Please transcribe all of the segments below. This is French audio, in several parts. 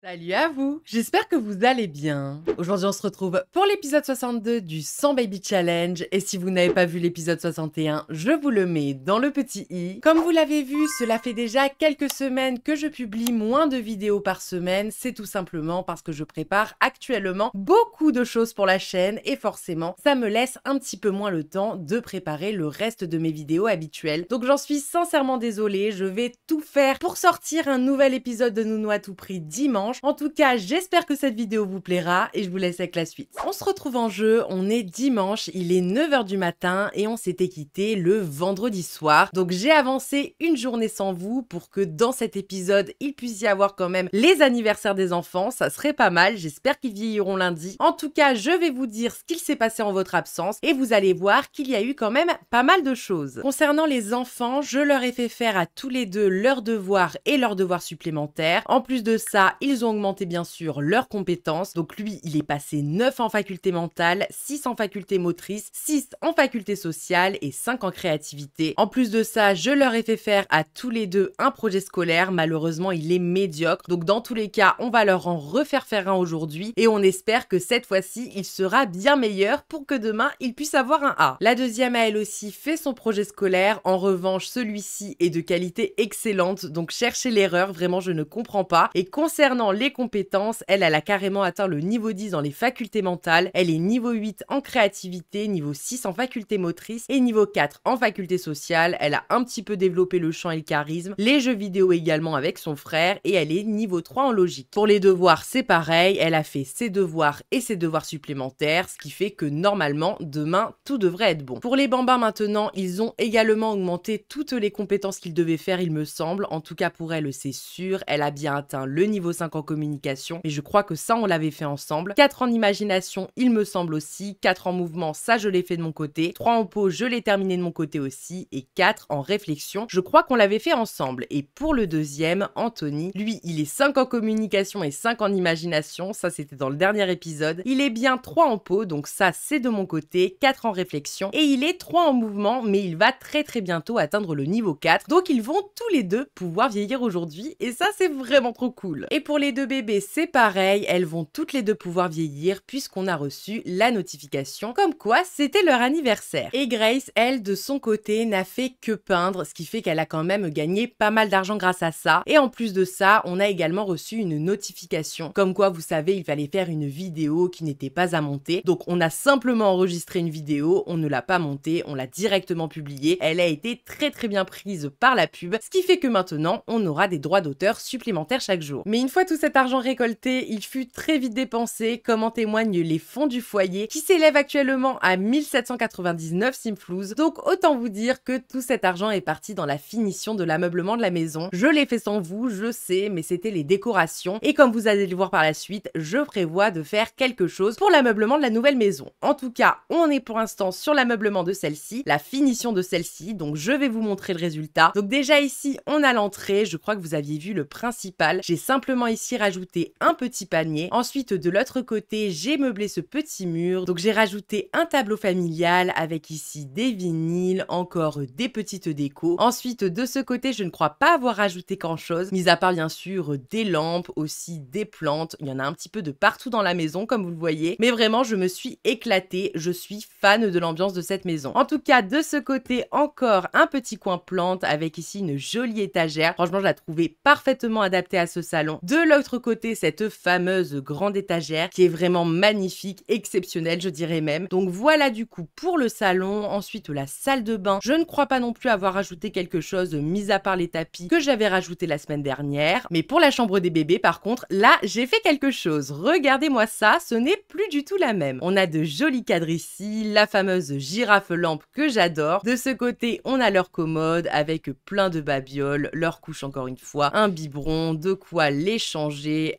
Salut à vous, j'espère que vous allez bien. Aujourd'hui on se retrouve pour l'épisode 62 du 100 Baby Challenge et si vous n'avez pas vu l'épisode 61, je vous le mets dans le petit i. Comme vous l'avez vu, cela fait déjà quelques semaines que je publie moins de vidéos par semaine, c'est tout simplement parce que je prépare actuellement beaucoup de choses pour la chaîne et forcément ça me laisse un petit peu moins le temps de préparer le reste de mes vidéos habituelles. Donc j'en suis sincèrement désolée, je vais tout faire pour sortir un nouvel épisode de Nounou à tout prix dimanche en tout cas, j'espère que cette vidéo vous plaira et je vous laisse avec la suite. On se retrouve en jeu, on est dimanche, il est 9h du matin et on s'était quitté le vendredi soir. Donc j'ai avancé une journée sans vous pour que dans cet épisode, il puisse y avoir quand même les anniversaires des enfants, ça serait pas mal, j'espère qu'ils vieilliront lundi. En tout cas, je vais vous dire ce qu'il s'est passé en votre absence et vous allez voir qu'il y a eu quand même pas mal de choses. Concernant les enfants, je leur ai fait faire à tous les deux leurs devoirs et leurs devoirs supplémentaires. En plus de ça, ils ont augmenté bien sûr leurs compétences. Donc lui, il est passé 9 en faculté mentale, 6 en faculté motrice, 6 en faculté sociale et 5 en créativité. En plus de ça, je leur ai fait faire à tous les deux un projet scolaire. Malheureusement, il est médiocre. Donc dans tous les cas, on va leur en refaire faire un aujourd'hui et on espère que cette fois-ci, il sera bien meilleur pour que demain, il puisse avoir un A. La deuxième a elle aussi fait son projet scolaire. En revanche, celui-ci est de qualité excellente. Donc chercher l'erreur, vraiment je ne comprends pas. Et concernant les compétences. Elle, elle a carrément atteint le niveau 10 dans les facultés mentales. Elle est niveau 8 en créativité, niveau 6 en faculté motrice et niveau 4 en faculté sociale. Elle a un petit peu développé le champ et le charisme, les jeux vidéo également avec son frère et elle est niveau 3 en logique. Pour les devoirs, c'est pareil. Elle a fait ses devoirs et ses devoirs supplémentaires, ce qui fait que normalement, demain, tout devrait être bon. Pour les bambins maintenant, ils ont également augmenté toutes les compétences qu'ils devaient faire, il me semble. En tout cas, pour elle, c'est sûr. Elle a bien atteint le niveau 50 communication. et je crois que ça, on l'avait fait ensemble. 4 en imagination, il me semble aussi. 4 en mouvement, ça, je l'ai fait de mon côté. 3 en pot je l'ai terminé de mon côté aussi. Et 4 en réflexion, je crois qu'on l'avait fait ensemble. Et pour le deuxième, Anthony, lui, il est 5 en communication et 5 en imagination. Ça, c'était dans le dernier épisode. Il est bien 3 en pot donc ça, c'est de mon côté. 4 en réflexion. Et il est 3 en mouvement, mais il va très très bientôt atteindre le niveau 4. Donc, ils vont tous les deux pouvoir vieillir aujourd'hui. Et ça, c'est vraiment trop cool. Et pour les les deux bébés, c'est pareil, elles vont toutes les deux pouvoir vieillir puisqu'on a reçu la notification comme quoi c'était leur anniversaire. Et Grace, elle, de son côté, n'a fait que peindre, ce qui fait qu'elle a quand même gagné pas mal d'argent grâce à ça. Et en plus de ça, on a également reçu une notification comme quoi, vous savez, il fallait faire une vidéo qui n'était pas à monter. Donc on a simplement enregistré une vidéo, on ne l'a pas montée, on l'a directement publiée. Elle a été très très bien prise par la pub, ce qui fait que maintenant, on aura des droits d'auteur supplémentaires chaque jour. Mais une fois tout cet argent récolté, il fut très vite dépensé, comme en témoignent les fonds du foyer, qui s'élèvent actuellement à 1799 simflouz. Donc autant vous dire que tout cet argent est parti dans la finition de l'ameublement de la maison. Je l'ai fait sans vous, je sais, mais c'était les décorations. Et comme vous allez le voir par la suite, je prévois de faire quelque chose pour l'ameublement de la nouvelle maison. En tout cas, on est pour l'instant sur l'ameublement de celle-ci, la finition de celle-ci, donc je vais vous montrer le résultat. Donc déjà ici, on a l'entrée, je crois que vous aviez vu le principal. J'ai simplement ici rajouter rajouté un petit panier. Ensuite, de l'autre côté, j'ai meublé ce petit mur. Donc j'ai rajouté un tableau familial avec ici des vinyles, encore des petites décos. Ensuite, de ce côté, je ne crois pas avoir rajouté grand chose, mis à part bien sûr des lampes, aussi des plantes. Il y en a un petit peu de partout dans la maison, comme vous le voyez. Mais vraiment, je me suis éclatée. Je suis fan de l'ambiance de cette maison. En tout cas, de ce côté, encore un petit coin plante avec ici une jolie étagère. Franchement, je la trouvais parfaitement adaptée à ce salon. De l'autre côté, cette fameuse grande étagère qui est vraiment magnifique, exceptionnelle, je dirais même. Donc voilà du coup pour le salon. Ensuite, la salle de bain. Je ne crois pas non plus avoir ajouté quelque chose, mis à part les tapis que j'avais rajouté la semaine dernière. Mais pour la chambre des bébés, par contre, là, j'ai fait quelque chose. Regardez-moi ça, ce n'est plus du tout la même. On a de jolis cadres ici, la fameuse girafe lampe que j'adore. De ce côté, on a leur commode avec plein de babioles, leur couche encore une fois, un biberon, de quoi les chambres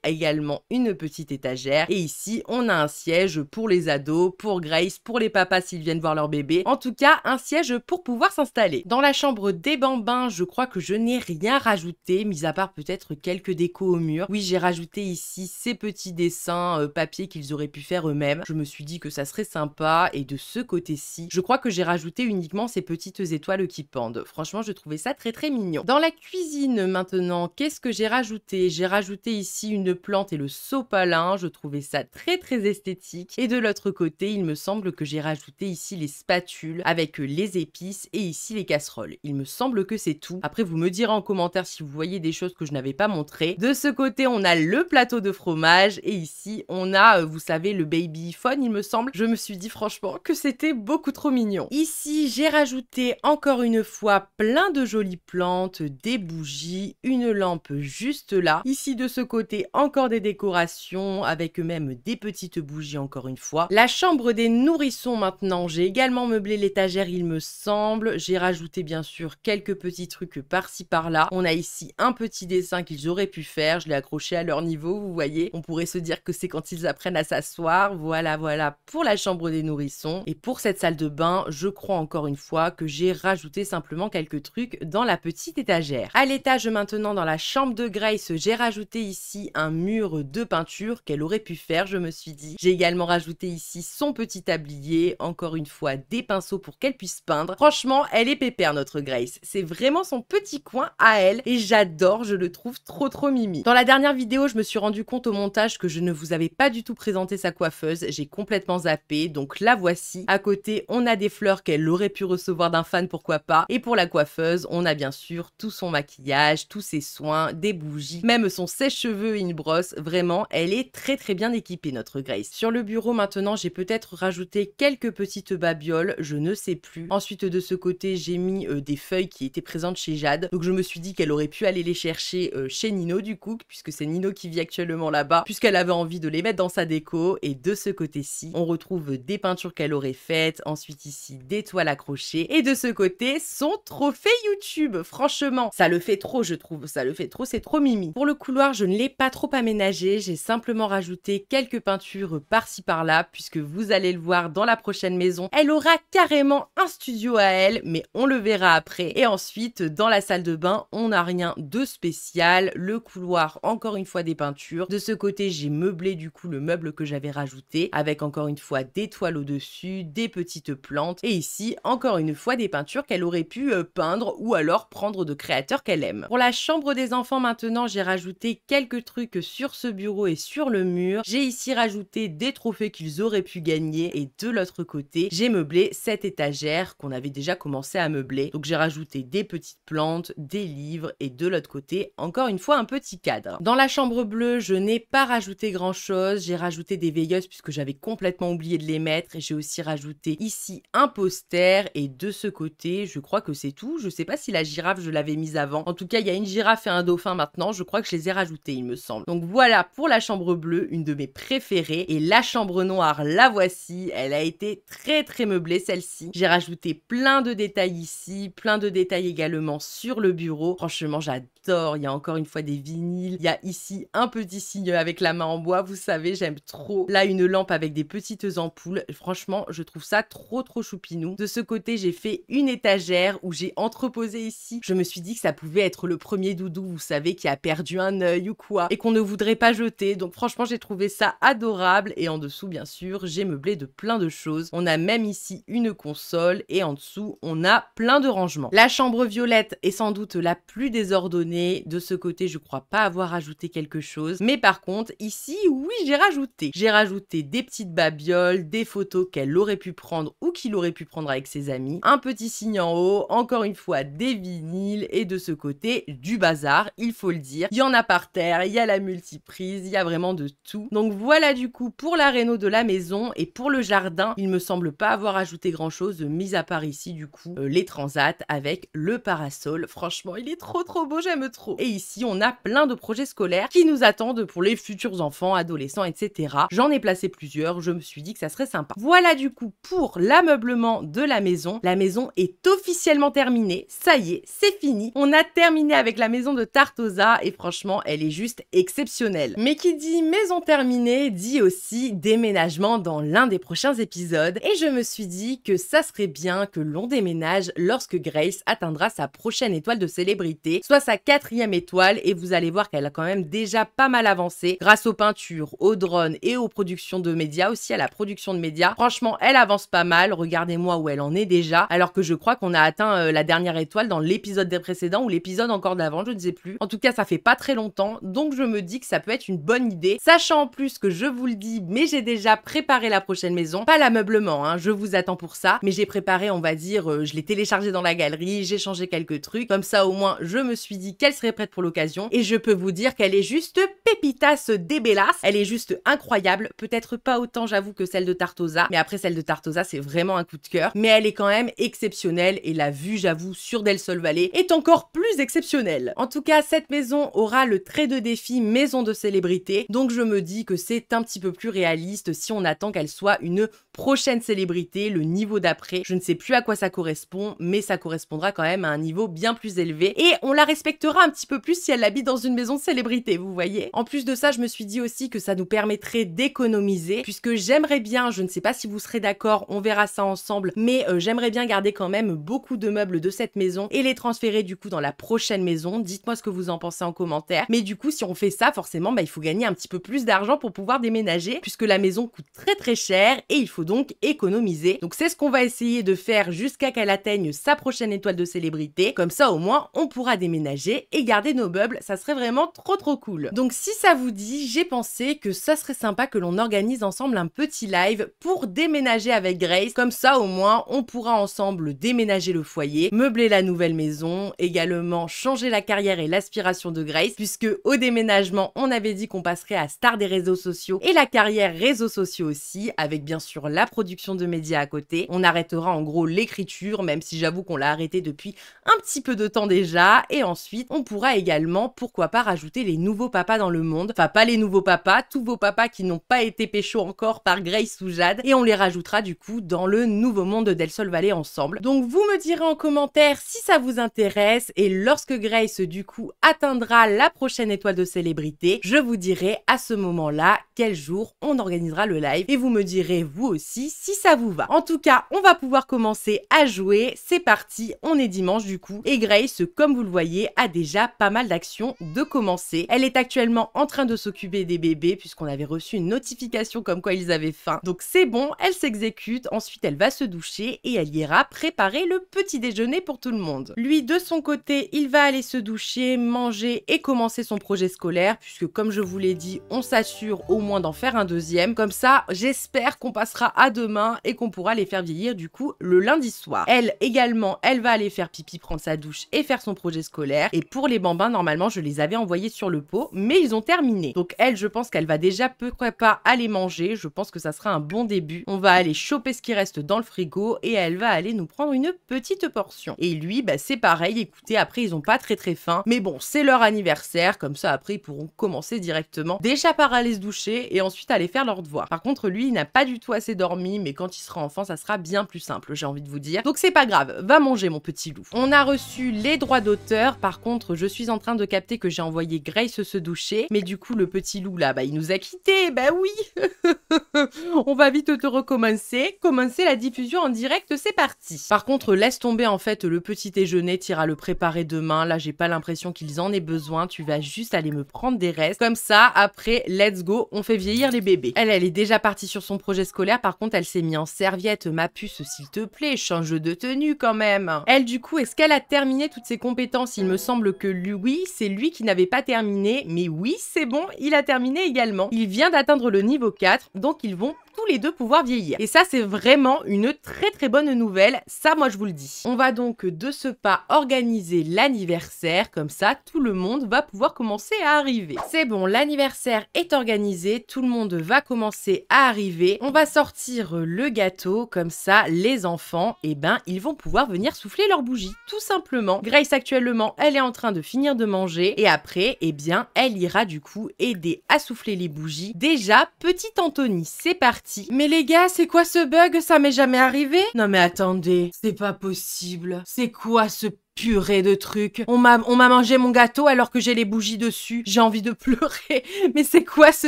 a également une petite étagère. Et ici, on a un siège pour les ados, pour Grace, pour les papas s'ils viennent voir leur bébé. En tout cas, un siège pour pouvoir s'installer. Dans la chambre des bambins, je crois que je n'ai rien rajouté, mis à part peut-être quelques décos au mur. Oui, j'ai rajouté ici ces petits dessins euh, papier qu'ils auraient pu faire eux-mêmes. Je me suis dit que ça serait sympa et de ce côté-ci, je crois que j'ai rajouté uniquement ces petites étoiles qui pendent. Franchement, je trouvais ça très très mignon. Dans la cuisine maintenant, qu'est-ce que j'ai rajouté J'ai rajouté ici une plante et le sopalin, je trouvais ça très très esthétique. Et de l'autre côté, il me semble que j'ai rajouté ici les spatules avec euh, les épices et ici les casseroles. Il me semble que c'est tout. Après, vous me direz en commentaire si vous voyez des choses que je n'avais pas montrées. De ce côté, on a le plateau de fromage et ici, on a, euh, vous savez, le baby phone, il me semble. Je me suis dit franchement que c'était beaucoup trop mignon. Ici, j'ai rajouté encore une fois plein de jolies plantes, des bougies, une lampe juste là. Ici, de ce côté, encore des décorations, avec même des petites bougies encore une fois. La chambre des nourrissons maintenant, j'ai également meublé l'étagère il me semble. J'ai rajouté bien sûr quelques petits trucs par-ci par-là. On a ici un petit dessin qu'ils auraient pu faire, je l'ai accroché à leur niveau, vous voyez. On pourrait se dire que c'est quand ils apprennent à s'asseoir. Voilà, voilà pour la chambre des nourrissons. Et pour cette salle de bain, je crois encore une fois que j'ai rajouté simplement quelques trucs dans la petite étagère. À l'étage maintenant dans la chambre de Grace, j'ai rajouté ici un mur de peinture qu'elle aurait pu faire, je me suis dit. J'ai également rajouté ici son petit tablier, encore une fois des pinceaux pour qu'elle puisse peindre. Franchement, elle est pépère notre Grace. C'est vraiment son petit coin à elle et j'adore, je le trouve trop trop mimi. Dans la dernière vidéo, je me suis rendu compte au montage que je ne vous avais pas du tout présenté sa coiffeuse. J'ai complètement zappé, donc la voici. À côté, on a des fleurs qu'elle aurait pu recevoir d'un fan, pourquoi pas. Et pour la coiffeuse, on a bien sûr tout son maquillage, tous ses soins, des bougies, même son sèche cheveux et une brosse. Vraiment, elle est très très bien équipée, notre Grace. Sur le bureau maintenant, j'ai peut-être rajouté quelques petites babioles, je ne sais plus. Ensuite, de ce côté, j'ai mis euh, des feuilles qui étaient présentes chez Jade. Donc je me suis dit qu'elle aurait pu aller les chercher euh, chez Nino du coup, puisque c'est Nino qui vit actuellement là-bas, puisqu'elle avait envie de les mettre dans sa déco. Et de ce côté-ci, on retrouve des peintures qu'elle aurait faites. Ensuite ici, des toiles accrochées. Et de ce côté, son trophée YouTube. Franchement, ça le fait trop, je trouve. Ça le fait trop, c'est trop mimi. Pour le couloir, je ne l'ai pas trop aménagé, j'ai simplement rajouté quelques peintures par-ci par-là, puisque vous allez le voir dans la prochaine maison, elle aura carrément un studio à elle, mais on le verra après. Et ensuite, dans la salle de bain, on n'a rien de spécial, le couloir, encore une fois des peintures. De ce côté, j'ai meublé du coup le meuble que j'avais rajouté, avec encore une fois des toiles au-dessus, des petites plantes, et ici, encore une fois, des peintures qu'elle aurait pu euh, peindre ou alors prendre de créateurs qu'elle aime. Pour la chambre des enfants maintenant, j'ai rajouté quelques quelques trucs sur ce bureau et sur le mur. J'ai ici rajouté des trophées qu'ils auraient pu gagner et de l'autre côté, j'ai meublé cette étagère qu'on avait déjà commencé à meubler. Donc j'ai rajouté des petites plantes, des livres et de l'autre côté, encore une fois, un petit cadre. Dans la chambre bleue, je n'ai pas rajouté grand chose. J'ai rajouté des veilleuses puisque j'avais complètement oublié de les mettre et j'ai aussi rajouté ici un poster et de ce côté, je crois que c'est tout. Je sais pas si la girafe, je l'avais mise avant. En tout cas, il y a une girafe et un dauphin maintenant. Je crois que je les ai rajoutés il me semble. Donc voilà pour la chambre bleue, une de mes préférées. Et la chambre noire, la voici. Elle a été très très meublée celle-ci. J'ai rajouté plein de détails ici, plein de détails également sur le bureau. Franchement, j'adore. Il y a encore une fois des vinyles. Il y a ici un petit signe avec la main en bois. Vous savez, j'aime trop. Là, une lampe avec des petites ampoules. Franchement, je trouve ça trop trop choupinou. De ce côté, j'ai fait une étagère où j'ai entreposé ici. Je me suis dit que ça pouvait être le premier doudou, vous savez, qui a perdu un œil quoi et qu'on ne voudrait pas jeter. Donc franchement, j'ai trouvé ça adorable. Et en dessous, bien sûr, j'ai meublé de plein de choses. On a même ici une console et en dessous, on a plein de rangements. La chambre violette est sans doute la plus désordonnée. De ce côté, je crois pas avoir ajouté quelque chose. Mais par contre, ici, oui, j'ai rajouté. J'ai rajouté des petites babioles, des photos qu'elle aurait pu prendre ou qu'il aurait pu prendre avec ses amis, un petit signe en haut, encore une fois des vinyles et de ce côté du bazar, il faut le dire. Il y en a par terre il y a la multiprise, il y a vraiment de tout. Donc voilà du coup pour la réno de la maison et pour le jardin, il me semble pas avoir ajouté grand chose, mis à part ici du coup euh, les transats avec le parasol. Franchement, il est trop trop beau, j'aime trop. Et ici, on a plein de projets scolaires qui nous attendent pour les futurs enfants, adolescents, etc. J'en ai placé plusieurs, je me suis dit que ça serait sympa. Voilà du coup pour l'ameublement de la maison. La maison est officiellement terminée, ça y est, c'est fini. On a terminé avec la maison de Tartosa et franchement, elle est juste exceptionnel, Mais qui dit maison terminée dit aussi déménagement dans l'un des prochains épisodes et je me suis dit que ça serait bien que l'on déménage lorsque Grace atteindra sa prochaine étoile de célébrité, soit sa quatrième étoile et vous allez voir qu'elle a quand même déjà pas mal avancé grâce aux peintures, aux drones et aux productions de médias, aussi à la production de médias. Franchement, elle avance pas mal, regardez-moi où elle en est déjà, alors que je crois qu'on a atteint euh, la dernière étoile dans l'épisode des précédents ou l'épisode encore d'avant, je ne sais plus. En tout cas, ça fait pas très longtemps donc je me dis que ça peut être une bonne idée, sachant en plus que je vous le dis, mais j'ai déjà préparé la prochaine maison, pas l'ameublement, hein, je vous attends pour ça, mais j'ai préparé, on va dire, euh, je l'ai téléchargé dans la galerie, j'ai changé quelques trucs, comme ça au moins je me suis dit qu'elle serait prête pour l'occasion, et je peux vous dire qu'elle est juste pépitas Débellas. elle est juste incroyable, peut-être pas autant j'avoue que celle de Tartosa, mais après celle de Tartosa c'est vraiment un coup de cœur, mais elle est quand même exceptionnelle, et la vue j'avoue sur Del Sol Valley est encore plus exceptionnelle. En tout cas, cette maison aura le trait de défis maison de célébrité, donc je me dis que c'est un petit peu plus réaliste si on attend qu'elle soit une prochaine célébrité, le niveau d'après. Je ne sais plus à quoi ça correspond, mais ça correspondra quand même à un niveau bien plus élevé. Et on la respectera un petit peu plus si elle habite dans une maison de célébrité, vous voyez. En plus de ça, je me suis dit aussi que ça nous permettrait d'économiser, puisque j'aimerais bien, je ne sais pas si vous serez d'accord, on verra ça ensemble, mais euh, j'aimerais bien garder quand même beaucoup de meubles de cette maison et les transférer du coup dans la prochaine maison. Dites-moi ce que vous en pensez en commentaire. Mais du coup, si on fait ça, forcément, bah, il faut gagner un petit peu plus d'argent pour pouvoir déménager, puisque la maison coûte très très cher et il faut donc économiser. Donc c'est ce qu'on va essayer de faire jusqu'à qu'elle atteigne sa prochaine étoile de célébrité. Comme ça, au moins, on pourra déménager et garder nos meubles. Ça serait vraiment trop trop cool. Donc si ça vous dit, j'ai pensé que ça serait sympa que l'on organise ensemble un petit live pour déménager avec Grace. Comme ça, au moins, on pourra ensemble déménager le foyer, meubler la nouvelle maison, également changer la carrière et l'aspiration de Grace, puisque au déménagement, on avait dit qu'on passerait à star des réseaux sociaux et la carrière réseaux sociaux aussi, avec bien sûr la production de médias à côté. On arrêtera en gros l'écriture, même si j'avoue qu'on l'a arrêté depuis un petit peu de temps déjà. Et ensuite, on pourra également, pourquoi pas, rajouter les nouveaux papas dans le monde. Enfin, pas les nouveaux papas, tous vos papas qui n'ont pas été pécho encore par Grace ou Jade. Et on les rajoutera du coup dans le nouveau monde d'El Sol Valley ensemble. Donc vous me direz en commentaire si ça vous intéresse. Et lorsque Grace du coup atteindra la prochaine étape, étoile de célébrité, je vous dirai à ce moment-là quel jour on organisera le live et vous me direz vous aussi si ça vous va. En tout cas, on va pouvoir commencer à jouer. C'est parti, on est dimanche du coup. Et Grace, comme vous le voyez, a déjà pas mal d'actions de commencer. Elle est actuellement en train de s'occuper des bébés puisqu'on avait reçu une notification comme quoi ils avaient faim. Donc c'est bon, elle s'exécute, ensuite elle va se doucher et elle ira préparer le petit déjeuner pour tout le monde. Lui, de son côté, il va aller se doucher, manger et commencer son projet scolaire, puisque comme je vous l'ai dit, on s'assure au moins d'en faire un deuxième. Comme ça, j'espère qu'on passera à demain et qu'on pourra les faire vieillir du coup le lundi soir. Elle également, elle va aller faire pipi, prendre sa douche et faire son projet scolaire. Et pour les bambins, normalement, je les avais envoyés sur le pot, mais ils ont terminé. Donc elle, je pense qu'elle va déjà pourquoi pas aller manger. Je pense que ça sera un bon début. On va aller choper ce qui reste dans le frigo et elle va aller nous prendre une petite portion. Et lui, bah, c'est pareil. Écoutez, après, ils ont pas très très faim. Mais bon, c'est leur anniversaire comme ça après ils pourront commencer directement déjà par aller se doucher et ensuite aller faire leur devoir. Par contre lui il n'a pas du tout assez dormi mais quand il sera enfant ça sera bien plus simple j'ai envie de vous dire. Donc c'est pas grave, va manger mon petit loup. On a reçu les droits d'auteur, par contre je suis en train de capter que j'ai envoyé Grace se doucher mais du coup le petit loup là bah il nous a quitté, bah oui On va vite te recommencer, commencer la diffusion en direct c'est parti Par contre laisse tomber en fait le petit déjeuner, t'iras le préparer demain, là j'ai pas l'impression qu'ils en aient besoin, tu vas juste juste aller me prendre des restes. Comme ça, après, let's go, on fait vieillir les bébés. Elle, elle est déjà partie sur son projet scolaire. Par contre, elle s'est mise en serviette. Ma puce, s'il te plaît, change de tenue quand même. Elle, du coup, est-ce qu'elle a terminé toutes ses compétences Il me semble que lui, oui, c'est lui qui n'avait pas terminé. Mais oui, c'est bon, il a terminé également. Il vient d'atteindre le niveau 4, donc ils vont les deux pouvoir vieillir. Et ça, c'est vraiment une très très bonne nouvelle, ça moi je vous le dis. On va donc de ce pas organiser l'anniversaire, comme ça tout le monde va pouvoir commencer à arriver. C'est bon, l'anniversaire est organisé, tout le monde va commencer à arriver. On va sortir le gâteau, comme ça les enfants, et eh ben ils vont pouvoir venir souffler leurs bougies, tout simplement. Grace actuellement, elle est en train de finir de manger, et après, eh bien, elle ira du coup aider à souffler les bougies. Déjà, petit Anthony, c'est parti mais les gars, c'est quoi ce bug Ça m'est jamais arrivé Non mais attendez, c'est pas possible. C'est quoi ce purée de trucs. On on m'a mangé mon gâteau alors que j'ai les bougies dessus. J'ai envie de pleurer. Mais c'est quoi ce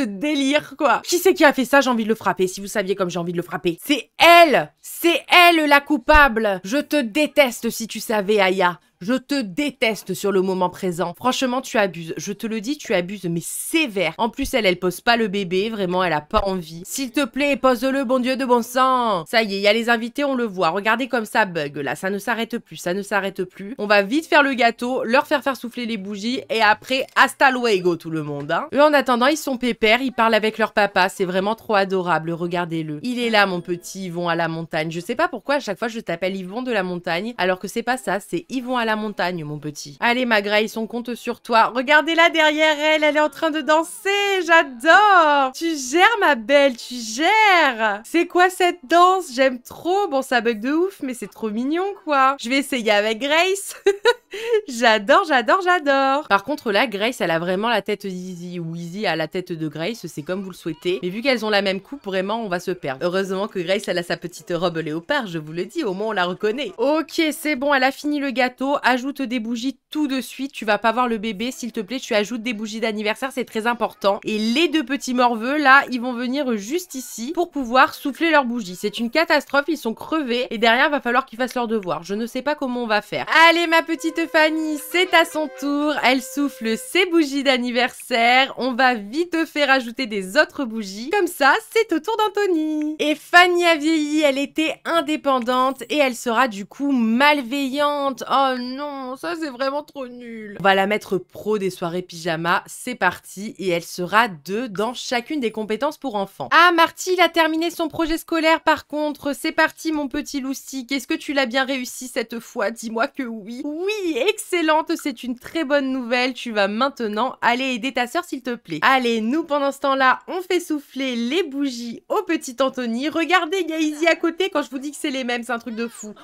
délire, quoi? Qui c'est qui a fait ça? J'ai envie de le frapper. Si vous saviez comme j'ai envie de le frapper. C'est elle! C'est elle la coupable! Je te déteste si tu savais, Aya. Je te déteste sur le moment présent. Franchement, tu abuses. Je te le dis, tu abuses, mais sévère. En plus, elle, elle pose pas le bébé. Vraiment, elle a pas envie. S'il te plaît, pose-le, bon Dieu de bon sang. Ça y est, il y a les invités, on le voit. Regardez comme ça bug, là. Ça ne s'arrête plus, ça ne s'arrête plus. On va vite faire le gâteau, leur faire faire souffler les bougies et après, hasta luego, tout le monde. Hein. Eux, en attendant, ils sont pépères, ils parlent avec leur papa. C'est vraiment trop adorable, regardez-le. Il est là, mon petit Yvon à la montagne. Je sais pas pourquoi à chaque fois je t'appelle Yvon de la montagne, alors que c'est pas ça, c'est Yvon à la montagne, mon petit. Allez, ma Grace, on compte sur toi. Regardez-la derrière elle, elle est en train de danser, j'adore Tu gères, ma belle, tu gères C'est quoi cette danse J'aime trop. Bon, ça bug de ouf, mais c'est trop mignon, quoi. Je vais essayer avec Grace. j'adore, j'adore, j'adore Par contre, là, Grace, elle a vraiment la tête d'Izzy ou Izzy a la tête de Grace, c'est comme vous le souhaitez. Mais vu qu'elles ont la même coupe, vraiment, on va se perdre. Heureusement que Grace, elle a sa petite robe léopard, je vous le dis, au moins on la reconnaît. Ok, c'est bon, elle a fini le gâteau ajoute des bougies tout de suite. Tu vas pas voir le bébé, s'il te plaît. Tu ajoutes des bougies d'anniversaire, c'est très important. Et les deux petits morveux, là, ils vont venir juste ici pour pouvoir souffler leurs bougies. C'est une catastrophe, ils sont crevés. Et derrière, va falloir qu'ils fassent leur devoir. Je ne sais pas comment on va faire. Allez, ma petite Fanny, c'est à son tour. Elle souffle ses bougies d'anniversaire. On va vite faire ajouter des autres bougies. Comme ça, c'est au tour d'Anthony. Et Fanny a vieilli, elle était indépendante et elle sera du coup malveillante. Oh non, ça c'est vraiment trop nul. On va la mettre pro des soirées pyjama, c'est parti, et elle sera deux dans chacune des compétences pour enfants. Ah, Marty, il a terminé son projet scolaire par contre, c'est parti mon petit loustique, est-ce que tu l'as bien réussi cette fois Dis-moi que oui. Oui, excellente, c'est une très bonne nouvelle, tu vas maintenant aller aider ta sœur s'il te plaît. Allez, nous pendant ce temps-là, on fait souffler les bougies au petit Anthony. Regardez, il y a Izzy à côté, quand je vous dis que c'est les mêmes, c'est un truc de fou.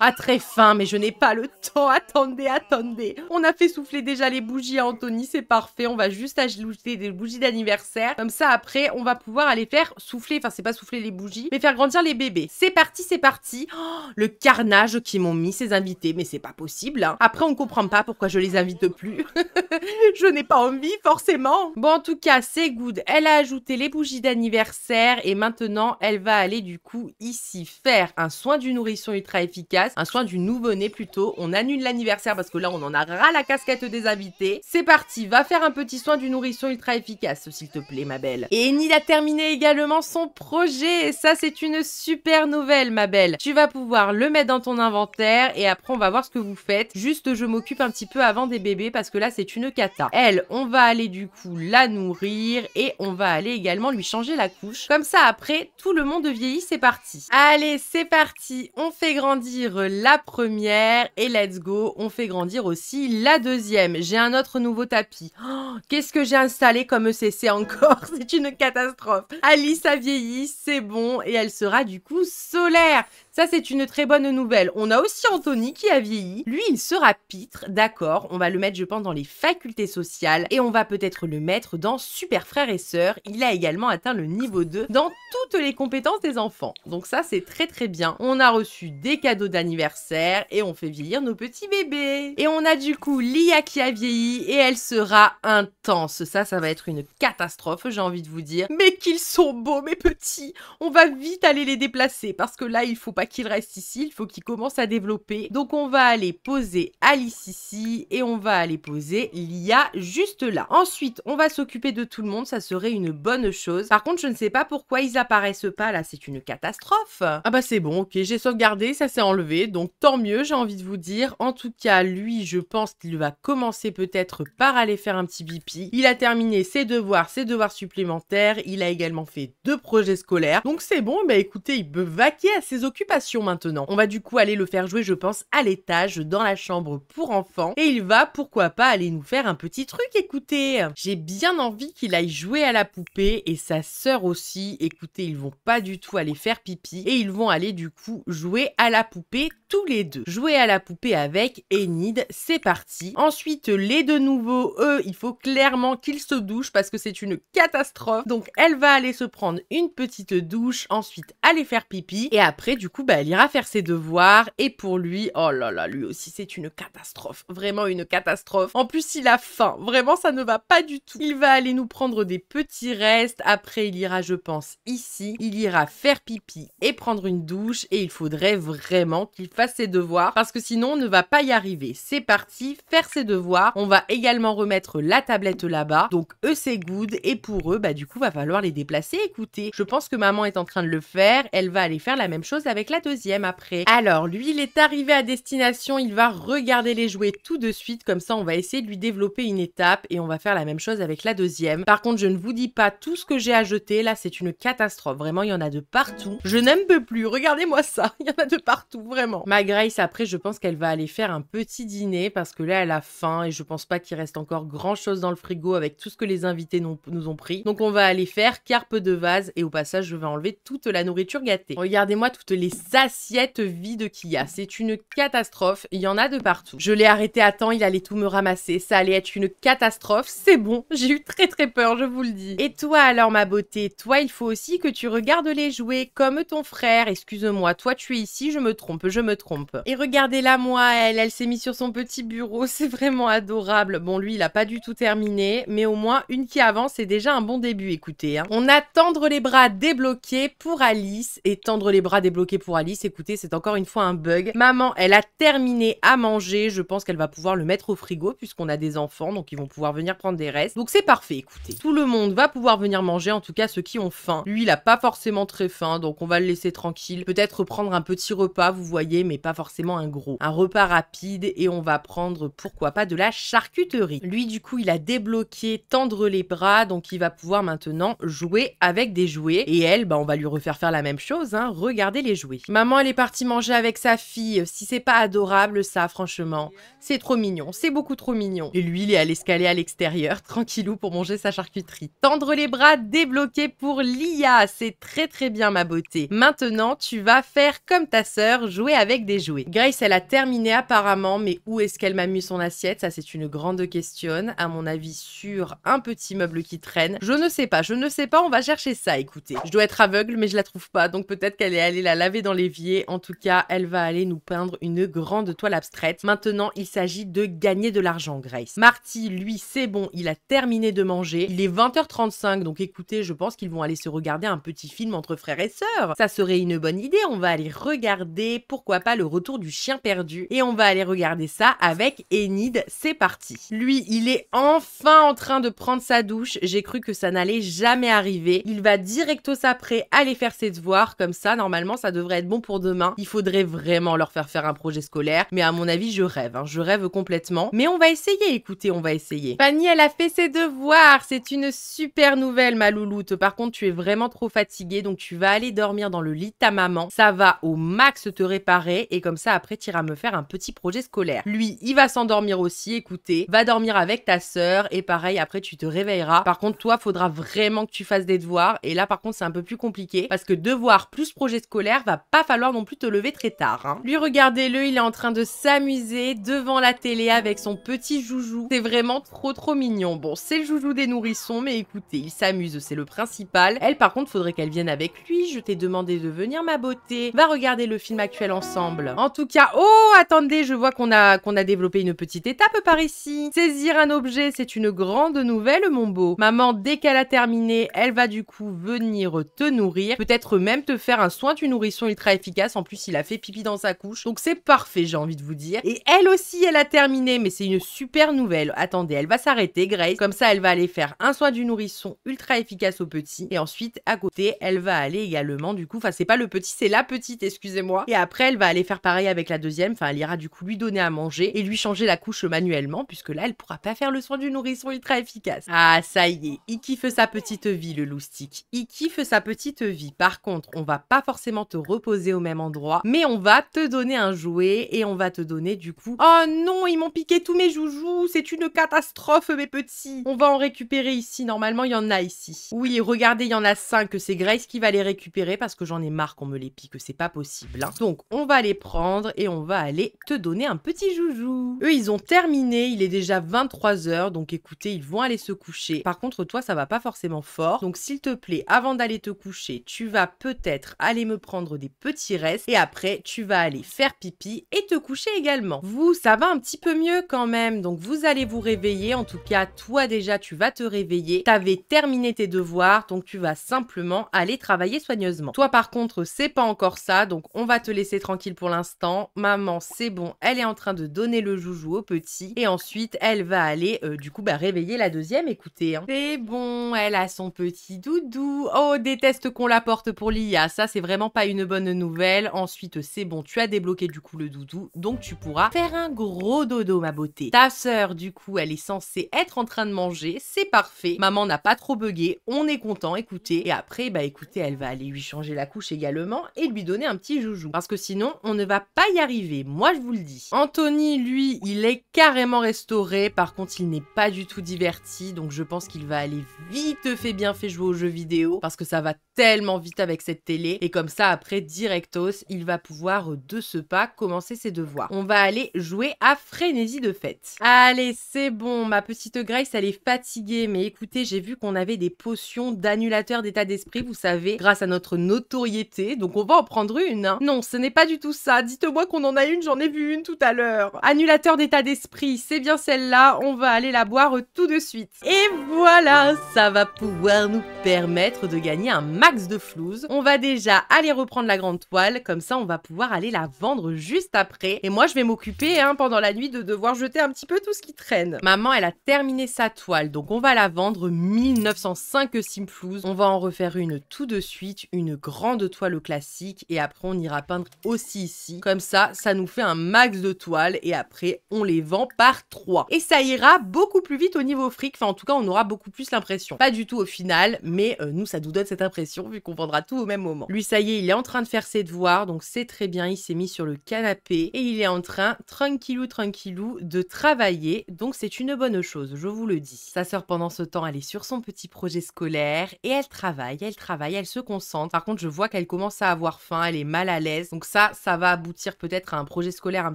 Ah, très fin, mais je n'ai pas le temps attendez, attendez. On a fait souffler déjà les bougies à Anthony, c'est parfait. On va juste ajouter des bougies d'anniversaire. Comme ça, après, on va pouvoir aller faire souffler, enfin, c'est pas souffler les bougies, mais faire grandir les bébés. C'est parti, c'est parti. Oh, le carnage qu'ils m'ont mis, ces invités, mais c'est pas possible. Hein. Après, on comprend pas pourquoi je les invite plus. je n'ai pas envie, forcément. Bon, en tout cas, c'est good. Elle a ajouté les bougies d'anniversaire et maintenant, elle va aller du coup ici faire un soin du nourrisson ultra efficace, un soin du nouveau-né plutôt. On annule l'anniversaire parce que là on en a la casquette des invités. C'est parti, va faire un petit soin du nourrisson ultra efficace s'il te plaît ma belle. Et Nid a terminé également son projet et ça c'est une super nouvelle ma belle. Tu vas pouvoir le mettre dans ton inventaire et après on va voir ce que vous faites. Juste je m'occupe un petit peu avant des bébés parce que là c'est une cata. Elle, on va aller du coup la nourrir et on va aller également lui changer la couche. Comme ça après tout le monde vieillit, c'est parti. Allez c'est parti, on fait grandir la première et let's go on fait grandir aussi la deuxième. J'ai un autre nouveau tapis. Oh, qu'est-ce que j'ai installé comme ECC encore C'est une catastrophe. Alice a vieilli, c'est bon, et elle sera du coup solaire. Ça, c'est une très bonne nouvelle. On a aussi Anthony qui a vieilli. Lui, il sera pitre, d'accord. On va le mettre, je pense, dans les facultés sociales et on va peut-être le mettre dans Super Frères et Sœurs. Il a également atteint le niveau 2 dans toutes les compétences des enfants. Donc ça, c'est très très bien. On a reçu des cadeaux d'anniversaire et on fait vieillir nos petits bébés. Et on a du coup Lia qui a vieilli et elle sera intense. Ça, ça va être une catastrophe, j'ai envie de vous dire. Mais qu'ils sont beaux, mes petits On va vite aller les déplacer parce que là, il faut pas qu'il reste ici, il faut qu'il commence à développer. Donc on va aller poser Alice ici et on va aller poser l'IA juste là. Ensuite, on va s'occuper de tout le monde, ça serait une bonne chose. Par contre, je ne sais pas pourquoi ils apparaissent pas là, c'est une catastrophe. Ah bah c'est bon, ok, j'ai sauvegardé, ça s'est enlevé, donc tant mieux, j'ai envie de vous dire. En tout cas, lui, je pense qu'il va commencer peut-être par aller faire un petit pipi. Il a terminé ses devoirs, ses devoirs supplémentaires, il a également fait deux projets scolaires. Donc c'est bon, bah écoutez, il peut vaquer à ses occupations maintenant. On va du coup aller le faire jouer, je pense, à l'étage, dans la chambre pour enfants. Et il va, pourquoi pas, aller nous faire un petit truc, écoutez. J'ai bien envie qu'il aille jouer à la poupée et sa sœur aussi. Écoutez, ils vont pas du tout aller faire pipi et ils vont aller du coup jouer à la poupée tous les deux. Jouer à la poupée avec Enid, c'est parti. Ensuite, les deux nouveaux, eux, il faut clairement qu'ils se douchent parce que c'est une catastrophe. Donc, elle va aller se prendre une petite douche, ensuite aller faire pipi. Et après, du coup, bah, elle ira faire ses devoirs. Et pour lui, oh là là, lui aussi, c'est une catastrophe. Vraiment une catastrophe. En plus, il a faim. Vraiment, ça ne va pas du tout. Il va aller nous prendre des petits restes. Après, il ira, je pense, ici. Il ira faire pipi et prendre une douche. Et il faudrait vraiment qu'il fasse ses devoirs parce que sinon on ne va pas y arriver. C'est parti, faire ses devoirs. On va également remettre la tablette là-bas. Donc eux c'est good et pour eux bah du coup va falloir les déplacer. Écoutez, je pense que maman est en train de le faire. Elle va aller faire la même chose avec la deuxième après. Alors lui il est arrivé à destination, il va regarder les jouets tout de suite comme ça on va essayer de lui développer une étape et on va faire la même chose avec la deuxième. Par contre je ne vous dis pas tout ce que j'ai à jeter, là c'est une catastrophe. Vraiment il y en a de partout. Je n'aime plus, regardez-moi ça, il y en a de partout, vraiment. Ma Grace, après, je pense qu'elle va aller faire un petit dîner parce que là, elle a faim et je pense pas qu'il reste encore grand chose dans le frigo avec tout ce que les invités nous ont pris. Donc, on va aller faire carpe de vase et au passage, je vais enlever toute la nourriture gâtée. Regardez-moi toutes les assiettes vides qu'il y a. C'est une catastrophe. Il y en a de partout. Je l'ai arrêté à temps, il allait tout me ramasser. Ça allait être une catastrophe. C'est bon. J'ai eu très très peur, je vous le dis. Et toi alors, ma beauté, toi, il faut aussi que tu regardes les jouets comme ton frère. Excuse-moi, toi, tu es ici, je me trompe, je me trompe. Et regardez-la, moi, elle, elle s'est mise sur son petit bureau, c'est vraiment adorable. Bon, lui, il a pas du tout terminé, mais au moins une qui avance, c'est déjà un bon début, écoutez. Hein. On a tendre les bras débloqués pour Alice, et tendre les bras débloqués pour Alice, écoutez, c'est encore une fois un bug. Maman, elle a terminé à manger, je pense qu'elle va pouvoir le mettre au frigo, puisqu'on a des enfants, donc ils vont pouvoir venir prendre des restes. Donc c'est parfait, écoutez. Tout le monde va pouvoir venir manger, en tout cas ceux qui ont faim. Lui, il a pas forcément très faim, donc on va le laisser tranquille. Peut-être prendre un petit repas, vous voyez, mais pas forcément un gros. Un repas rapide et on va prendre, pourquoi pas, de la charcuterie. Lui, du coup, il a débloqué tendre les bras, donc il va pouvoir maintenant jouer avec des jouets. Et elle, bah, on va lui refaire faire la même chose, hein, regarder les jouets. Maman, elle est partie manger avec sa fille. Si c'est pas adorable, ça, franchement, c'est trop mignon, c'est beaucoup trop mignon. Et lui, il est à l'escalier à l'extérieur, tranquillou, pour manger sa charcuterie. Tendre les bras, débloquer pour l'IA. C'est très très bien, ma beauté. Maintenant, tu vas faire comme ta sœur, jouer avec des jouets. Grace, elle a terminé apparemment, mais où est-ce qu'elle m'a mis son assiette Ça, c'est une grande question. À mon avis, sur un petit meuble qui traîne. Je ne sais pas, je ne sais pas, on va chercher ça, écoutez. Je dois être aveugle, mais je la trouve pas, donc peut-être qu'elle est allée la laver dans l'évier. En tout cas, elle va aller nous peindre une grande toile abstraite. Maintenant, il s'agit de gagner de l'argent, Grace. Marty, lui, c'est bon, il a terminé de manger. Il est 20h35, donc écoutez, je pense qu'ils vont aller se regarder un petit film entre frères et sœurs. Ça serait une bonne idée, on va aller regarder, pourquoi pas le retour du chien perdu. Et on va aller regarder ça avec Enid. C'est parti. Lui, il est enfin en train de prendre sa douche. J'ai cru que ça n'allait jamais arriver. Il va au après aller faire ses devoirs. Comme ça, normalement, ça devrait être bon pour demain. Il faudrait vraiment leur faire faire un projet scolaire. Mais à mon avis, je rêve. Hein. Je rêve complètement. Mais on va essayer. Écoutez, on va essayer. Fanny, elle a fait ses devoirs. C'est une super nouvelle, ma louloute. Par contre, tu es vraiment trop fatiguée. Donc, tu vas aller dormir dans le lit ta maman. Ça va au max te réparer et comme ça après iras me faire un petit projet scolaire. Lui, il va s'endormir aussi, écoutez, va dormir avec ta sœur et pareil après tu te réveilleras. Par contre toi, faudra vraiment que tu fasses des devoirs et là par contre c'est un peu plus compliqué parce que devoir plus projet scolaire va pas falloir non plus te lever très tard. Hein. Lui, regardez-le, il est en train de s'amuser devant la télé avec son petit joujou. C'est vraiment trop trop mignon. Bon, c'est le joujou des nourrissons, mais écoutez, il s'amuse, c'est le principal. Elle par contre, faudrait qu'elle vienne avec lui. Je t'ai demandé de venir ma beauté. Va regarder le film actuel ensemble en tout cas, oh, attendez, je vois qu'on a, qu'on a développé une petite étape par ici. Saisir un objet, c'est une grande nouvelle, mon beau. Maman, dès qu'elle a terminé, elle va du coup venir te nourrir. Peut-être même te faire un soin du nourrisson ultra efficace. En plus, il a fait pipi dans sa couche. Donc c'est parfait, j'ai envie de vous dire. Et elle aussi, elle a terminé, mais c'est une super nouvelle. Attendez, elle va s'arrêter, Grace. Comme ça, elle va aller faire un soin du nourrisson ultra efficace au petit. Et ensuite, à côté, elle va aller également, du coup, enfin, c'est pas le petit, c'est la petite, excusez-moi. Et après, elle va aller aller faire pareil avec la deuxième. Enfin, elle ira du coup lui donner à manger et lui changer la couche manuellement, puisque là, elle pourra pas faire le soin du nourrisson ultra efficace. Ah, ça y est, il kiffe sa petite vie, le loustique. Il kiffe sa petite vie. Par contre, on va pas forcément te reposer au même endroit, mais on va te donner un jouet et on va te donner du coup. Oh non, ils m'ont piqué tous mes joujoux, c'est une catastrophe, mes petits. On va en récupérer ici. Normalement, il y en a ici. Oui, regardez, il y en a cinq. C'est Grace qui va les récupérer parce que j'en ai marre qu'on me les pique. C'est pas possible. Hein. Donc, on va prendre et on va aller te donner un petit joujou. Eux, ils ont terminé, il est déjà 23h, donc écoutez, ils vont aller se coucher. Par contre, toi, ça va pas forcément fort, donc s'il te plaît, avant d'aller te coucher, tu vas peut-être aller me prendre des petits restes et après, tu vas aller faire pipi et te coucher également. Vous, ça va un petit peu mieux quand même, donc vous allez vous réveiller. En tout cas, toi déjà, tu vas te réveiller. T'avais terminé tes devoirs, donc tu vas simplement aller travailler soigneusement. Toi, par contre, c'est pas encore ça, donc on va te laisser tranquille pour l'instant. Maman, c'est bon, elle est en train de donner le joujou au petit. Et ensuite, elle va aller, euh, du coup, bah, réveiller la deuxième. Écoutez, hein. c'est bon, elle a son petit doudou. Oh, déteste qu'on la porte pour l'IA. Ça, c'est vraiment pas une bonne nouvelle. Ensuite, c'est bon, tu as débloqué du coup le doudou. Donc, tu pourras faire un gros dodo, ma beauté. Ta sœur, du coup, elle est censée être en train de manger. C'est parfait. Maman n'a pas trop bugué. On est content, écoutez. Et après, bah écoutez, elle va aller lui changer la couche également et lui donner un petit joujou. Parce que sinon, on ne va pas y arriver, moi je vous le dis. Anthony, lui, il est carrément restauré, par contre il n'est pas du tout diverti, donc je pense qu'il va aller vite fait bien fait jouer aux jeux vidéo, parce que ça va tellement vite avec cette télé et comme ça après directos il va pouvoir euh, de ce pas commencer ses devoirs. On va aller jouer à frénésie de fête. Allez c'est bon ma petite Grace elle est fatiguée mais écoutez j'ai vu qu'on avait des potions d'annulateur d'état d'esprit vous savez grâce à notre notoriété donc on va en prendre une. Hein. Non ce n'est pas du tout ça dites-moi qu'on en a une j'en ai vu une tout à l'heure. Annulateur d'état d'esprit c'est bien celle-là on va aller la boire euh, tout de suite. Et voilà ça va pouvoir nous permettre de gagner un max de flouze. On va déjà aller reprendre la grande toile, comme ça on va pouvoir aller la vendre juste après. Et moi je vais m'occuper hein, pendant la nuit de devoir jeter un petit peu tout ce qui traîne. Maman elle a terminé sa toile, donc on va la vendre 1905 simflouze. On va en refaire une tout de suite, une grande toile classique et après on ira peindre aussi ici. Comme ça, ça nous fait un max de toiles et après on les vend par trois. Et ça ira beaucoup plus vite au niveau fric, enfin en tout cas on aura beaucoup plus l'impression. Pas du tout au final, mais euh, nous ça nous donne cette impression vu qu'on vendra tout au même moment. Lui, ça y est, il est en train de faire ses devoirs, donc c'est très bien, il s'est mis sur le canapé et il est en train, tranquillou, tranquillou, de travailler, donc c'est une bonne chose, je vous le dis. Sa sœur, pendant ce temps, elle est sur son petit projet scolaire et elle travaille, elle travaille, elle se concentre. Par contre, je vois qu'elle commence à avoir faim, elle est mal à l'aise, donc ça, ça va aboutir peut-être à un projet scolaire un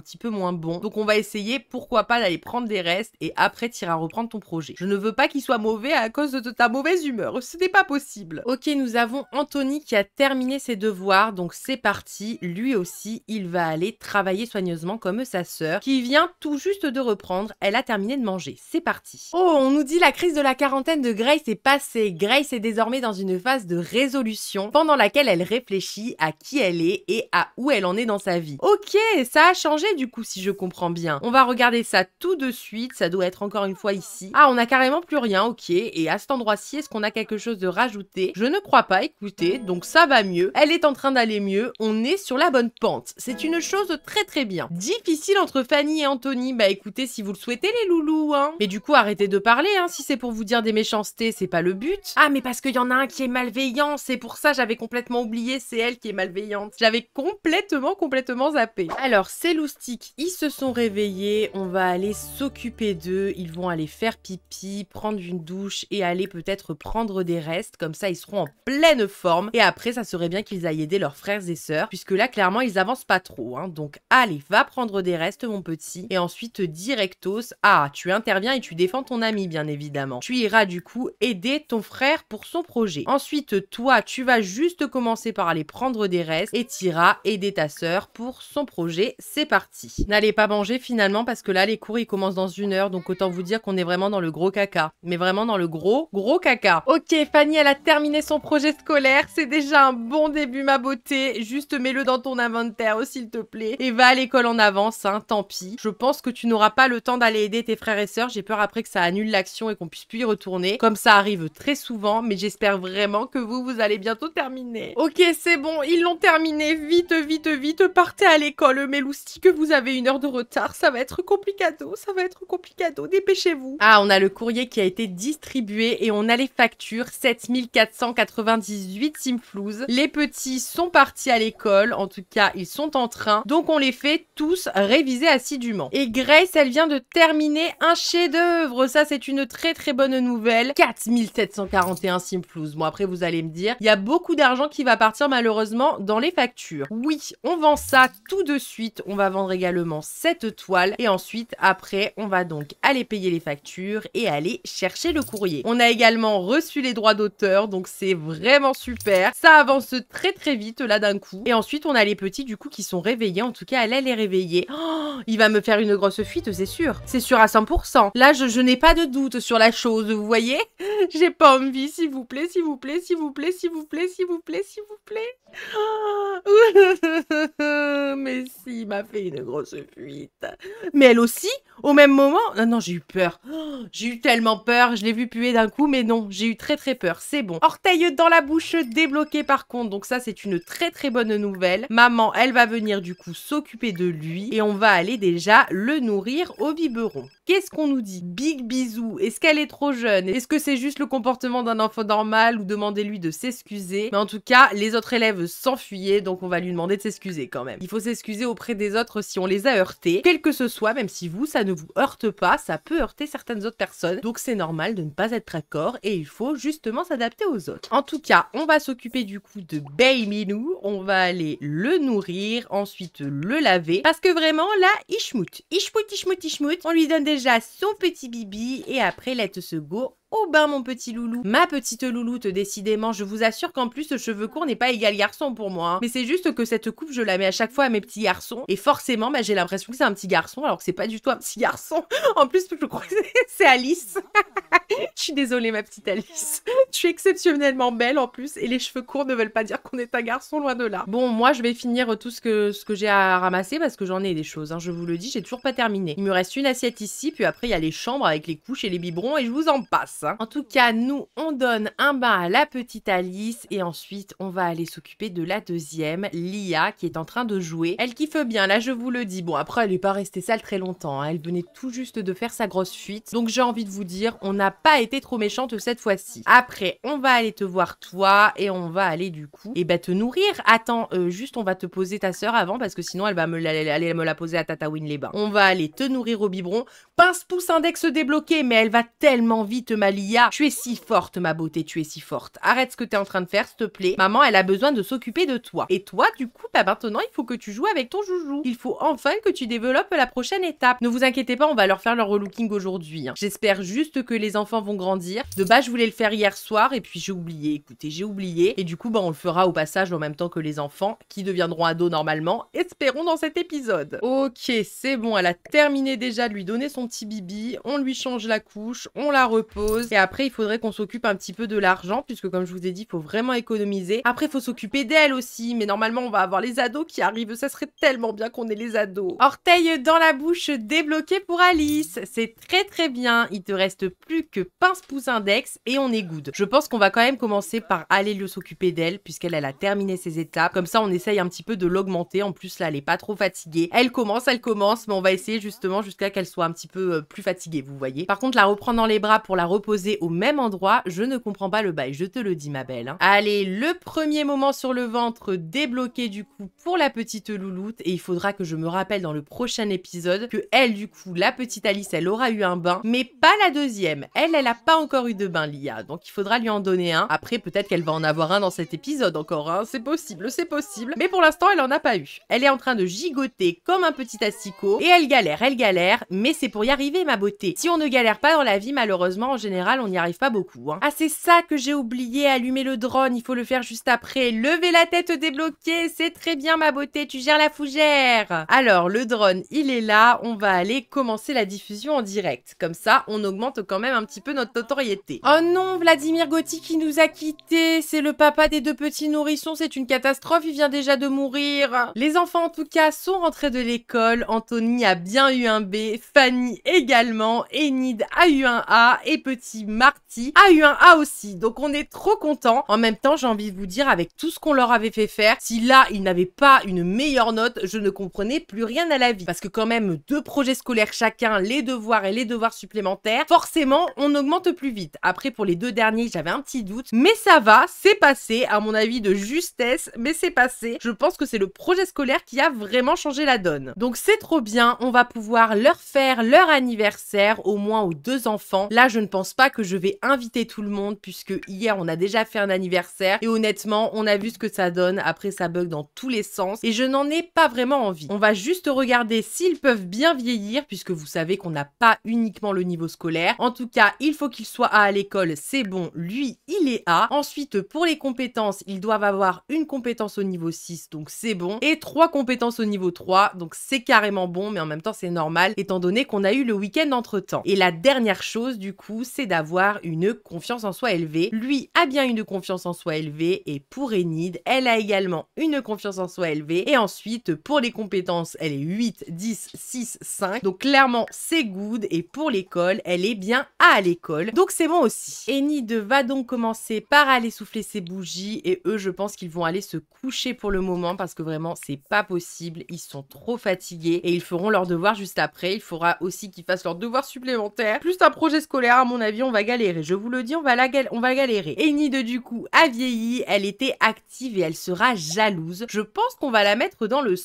petit peu moins bon. Donc on va essayer, pourquoi pas, d'aller prendre des restes et après à reprendre ton projet. Je ne veux pas qu'il soit mauvais à cause de ta mauvaise humeur, ce n'est pas possible. Ok, nous avons avons Anthony qui a terminé ses devoirs, donc c'est parti. Lui aussi, il va aller travailler soigneusement comme sa sœur, qui vient tout juste de reprendre. Elle a terminé de manger. C'est parti. Oh, on nous dit la crise de la quarantaine de Grace est passée. Grace est désormais dans une phase de résolution pendant laquelle elle réfléchit à qui elle est et à où elle en est dans sa vie. Ok, ça a changé du coup si je comprends bien. On va regarder ça tout de suite. Ça doit être encore une fois ici. Ah, on a carrément plus rien. Ok. Et à cet endroit-ci, est-ce qu'on a quelque chose de rajouté Je ne crois pas écoutez, donc ça va mieux, elle est en train d'aller mieux, on est sur la bonne pente. C'est une chose très très bien. Difficile entre Fanny et Anthony, bah écoutez si vous le souhaitez les loulous, hein. Mais du coup arrêtez de parler, hein, si c'est pour vous dire des méchancetés, c'est pas le but. Ah mais parce qu'il y en a un qui est malveillant, c'est pour ça j'avais complètement oublié, c'est elle qui est malveillante. J'avais complètement complètement zappé. Alors ces loustiques, ils se sont réveillés, on va aller s'occuper d'eux, ils vont aller faire pipi, prendre une douche et aller peut-être prendre des restes, comme ça ils seront en pleine forme. Et après, ça serait bien qu'ils aillent aider leurs frères et sœurs, puisque là, clairement, ils avancent pas trop. Hein. Donc, allez, va prendre des restes, mon petit. Et ensuite, directos, ah, tu interviens et tu défends ton ami, bien évidemment. Tu iras du coup aider ton frère pour son projet. Ensuite, toi, tu vas juste commencer par aller prendre des restes et t'iras aider ta sœur pour son projet. C'est parti. N'allez pas manger finalement parce que là, les cours, ils commencent dans une heure. Donc, autant vous dire qu'on est vraiment dans le gros caca. Mais vraiment dans le gros, gros caca. Ok, Fanny, elle a terminé son projet colère, C'est déjà un bon début, ma beauté. Juste mets-le dans ton inventaire, oh, s'il te plaît. Et va à l'école en avance, hein, tant pis. Je pense que tu n'auras pas le temps d'aller aider tes frères et sœurs. J'ai peur après que ça annule l'action et qu'on puisse plus y retourner. Comme ça arrive très souvent, mais j'espère vraiment que vous, vous allez bientôt terminer. Ok, c'est bon, ils l'ont terminé. Vite, vite, vite, partez à l'école. Mais Lousti, que vous avez une heure de retard, ça va être complicado, ça va être complicado. Dépêchez-vous. Ah, on a le courrier qui a été distribué et on a les factures 7490 18 Simflouz. Les petits sont partis à l'école, en tout cas ils sont en train, donc on les fait tous réviser assidûment. Et Grace, elle vient de terminer un chef-d'œuvre, ça c'est une très très bonne nouvelle. 4741 Simflouz. Bon après vous allez me dire, il y a beaucoup d'argent qui va partir malheureusement dans les factures. Oui, on vend ça tout de suite, on va vendre également cette toile et ensuite après on va donc aller payer les factures et aller chercher le courrier. On a également reçu les droits d'auteur donc c'est vrai vraiment super. Ça avance très très vite là d'un coup. Et ensuite on a les petits du coup qui sont réveillés. En tout cas elle, est réveillée. Oh, il va me faire une grosse fuite c'est sûr. C'est sûr à 100%. Là je n'ai pas de doute sur la chose vous voyez J'ai pas envie s'il vous plaît, s'il vous plaît, s'il vous plaît, s'il vous plaît, s'il vous plaît, s'il vous plaît. Ah, mais si, m'a fait une grosse fuite. Mais elle aussi, au même moment. Non, non, j'ai eu peur. Oh, j'ai eu tellement peur. Je l'ai vu puer d'un coup, mais non, j'ai eu très très peur. C'est bon. Orteil dans la bouche débloqué par contre. Donc ça, c'est une très très bonne nouvelle. Maman, elle va venir du coup s'occuper de lui et on va aller déjà le nourrir au biberon. Qu'est-ce qu'on nous dit Big bisou. Est-ce qu'elle est trop jeune Est-ce que c'est juste le comportement d'un enfant normal ou demandez-lui de s'excuser Mais en tout cas, les autres élèves s'enfuyaient, donc on va lui demander de s'excuser quand même. Il faut s'excuser auprès des autres si on les a heurtés, quel que ce soit, même si vous, ça ne vous heurte pas, ça peut heurter certaines autres personnes. Donc c'est normal de ne pas être d'accord et il faut justement s'adapter aux autres. En tout cas, on va s'occuper du coup de Minou. on va aller le nourrir, ensuite le laver, parce que vraiment là, Ishmout, Ishmout, Ishmout, Ishmout, on lui donne des son petit bibi et après Let's se go Oh ben mon petit loulou, ma petite louloute décidément, je vous assure qu'en plus ce cheveu court n'est pas égal garçon pour moi. Hein. Mais c'est juste que cette coupe je la mets à chaque fois à mes petits garçons et forcément bah, j'ai l'impression que c'est un petit garçon alors que c'est pas du tout un petit garçon. En plus je crois que c'est Alice. je suis désolée ma petite Alice. Tu es exceptionnellement belle en plus et les cheveux courts ne veulent pas dire qu'on est un garçon loin de là. Bon moi je vais finir tout ce que, ce que j'ai à ramasser parce que j'en ai des choses, hein. je vous le dis, j'ai toujours pas terminé. Il me reste une assiette ici puis après il y a les chambres avec les couches et les biberons et je vous en passe. Hein. En tout cas, nous, on donne un bain à la petite Alice et ensuite, on va aller s'occuper de la deuxième, Lia, qui est en train de jouer. Elle kiffe bien, là, je vous le dis. Bon, après, elle n'est pas restée sale très longtemps. Hein. Elle venait tout juste de faire sa grosse fuite. Donc, j'ai envie de vous dire, on n'a pas été trop méchante cette fois-ci. Après, on va aller te voir toi et on va aller du coup, et eh bah, ben, te nourrir. Attends, euh, juste, on va te poser ta sœur avant parce que sinon, elle va me la, aller me la poser à Tatawin les bains. On va aller te nourrir au biberon. Pince-pouce index débloqué, mais elle va tellement vite, ma tu es si forte, ma beauté, tu es si forte. Arrête ce que t'es en train de faire, s'il te plaît. Maman, elle a besoin de s'occuper de toi. Et toi, du coup, bah maintenant, il faut que tu joues avec ton joujou. Il faut enfin que tu développes la prochaine étape. Ne vous inquiétez pas, on va leur faire leur relooking aujourd'hui. Hein. J'espère juste que les enfants vont grandir. De bas je voulais le faire hier soir et puis j'ai oublié. Écoutez, j'ai oublié. Et du coup, bah, on le fera au passage en même temps que les enfants qui deviendront ados normalement. Espérons dans cet épisode. Ok, c'est bon, elle a terminé déjà de lui donner son petit bibi. On lui change la couche, on la repose et après, il faudrait qu'on s'occupe un petit peu de l'argent, puisque comme je vous ai dit, il faut vraiment économiser. Après, il faut s'occuper d'elle aussi, mais normalement, on va avoir les ados qui arrivent. Ça serait tellement bien qu'on ait les ados. Orteil dans la bouche débloqué pour Alice. C'est très très bien. Il te reste plus que pince pouce index et on est good. Je pense qu'on va quand même commencer par aller lui s'occuper d'elle, puisqu'elle a terminé ses étapes. Comme ça, on essaye un petit peu de l'augmenter. En plus, là, elle est pas trop fatiguée. Elle commence, elle commence, mais on va essayer justement jusqu'à qu'elle soit un petit peu euh, plus fatiguée, vous voyez. Par contre, la reprendre dans les bras pour la reposer au même endroit, je ne comprends pas le bail, je te le dis ma belle. Hein. Allez, le premier moment sur le ventre débloqué du coup pour la petite louloute et il faudra que je me rappelle dans le prochain épisode que elle du coup, la petite Alice, elle aura eu un bain, mais pas la deuxième. Elle, elle a pas encore eu de bain, Lia, donc il faudra lui en donner un. Après, peut-être qu'elle va en avoir un dans cet épisode encore, un hein. c'est possible, c'est possible. Mais pour l'instant, elle en a pas eu. Elle est en train de gigoter comme un petit asticot et elle galère, elle galère, mais c'est pour y arriver ma beauté. Si on ne galère pas dans la vie, malheureusement, en général, on n'y arrive pas beaucoup. Hein. Ah, c'est ça que j'ai oublié, allumer le drone, il faut le faire juste après. Lever la tête débloquée, c'est très bien ma beauté, tu gères la fougère. Alors, le drone, il est là, on va aller commencer la diffusion en direct. Comme ça, on augmente quand même un petit peu notre notoriété. Oh non, Vladimir Gotti qui nous a quittés, c'est le papa des deux petits nourrissons, c'est une catastrophe, il vient déjà de mourir. Les enfants, en tout cas, sont rentrés de l'école, Anthony a bien eu un B, Fanny également, Enid a eu un A, et petit si Marty a eu un A aussi. Donc on est trop content. En même temps, j'ai envie de vous dire, avec tout ce qu'on leur avait fait faire, si là, ils n'avaient pas une meilleure note, je ne comprenais plus rien à la vie. Parce que quand même, deux projets scolaires chacun, les devoirs et les devoirs supplémentaires, forcément, on augmente plus vite. Après, pour les deux derniers, j'avais un petit doute. Mais ça va, c'est passé, à mon avis, de justesse, mais c'est passé. Je pense que c'est le projet scolaire qui a vraiment changé la donne. Donc c'est trop bien, on va pouvoir leur faire leur anniversaire, au moins aux deux enfants. Là, je ne pense pas que je vais inviter tout le monde puisque hier on a déjà fait un anniversaire et honnêtement on a vu ce que ça donne. Après ça bug dans tous les sens et je n'en ai pas vraiment envie. On va juste regarder s'ils peuvent bien vieillir puisque vous savez qu'on n'a pas uniquement le niveau scolaire. En tout cas il faut qu'il soit à l'école, c'est bon, lui il est A. Ensuite pour les compétences ils doivent avoir une compétence au niveau 6 donc c'est bon et trois compétences au niveau 3 donc c'est carrément bon mais en même temps c'est normal étant donné qu'on a eu le week-end entre temps. Et la dernière chose du coup c'est d'avoir une confiance en soi élevée. Lui a bien une confiance en soi élevée et pour Enid, elle a également une confiance en soi élevée. Et ensuite, pour les compétences, elle est 8, 10, 6, 5. Donc clairement, c'est good. Et pour l'école, elle est bien à l'école. Donc c'est bon aussi. Enid va donc commencer par aller souffler ses bougies et eux, je pense qu'ils vont aller se coucher pour le moment parce que vraiment, c'est pas possible. Ils sont trop fatigués et ils feront leur devoirs juste après. Il faudra aussi qu'ils fassent leur devoir supplémentaire, plus un projet scolaire à mon avis on va galérer. Je vous le dis, on va, la on va galérer. Et du coup, a vieilli. Elle était active et elle sera jalouse. Je pense qu'on va la mettre dans le